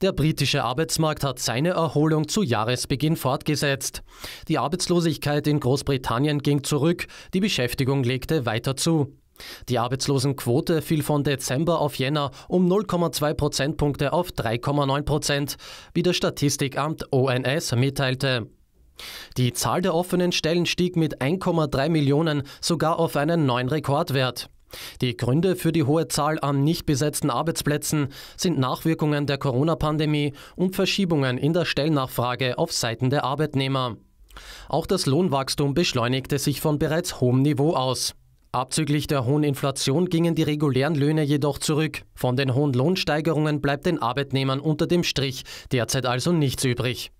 Der britische Arbeitsmarkt hat seine Erholung zu Jahresbeginn fortgesetzt. Die Arbeitslosigkeit in Großbritannien ging zurück, die Beschäftigung legte weiter zu. Die Arbeitslosenquote fiel von Dezember auf Jänner um 0,2 Prozentpunkte auf 3,9 Prozent, wie das Statistikamt ONS mitteilte. Die Zahl der offenen Stellen stieg mit 1,3 Millionen sogar auf einen neuen Rekordwert. Die Gründe für die hohe Zahl an nicht besetzten Arbeitsplätzen sind Nachwirkungen der Corona-Pandemie und Verschiebungen in der Stellnachfrage auf Seiten der Arbeitnehmer. Auch das Lohnwachstum beschleunigte sich von bereits hohem Niveau aus. Abzüglich der hohen Inflation gingen die regulären Löhne jedoch zurück. Von den hohen Lohnsteigerungen bleibt den Arbeitnehmern unter dem Strich derzeit also nichts übrig.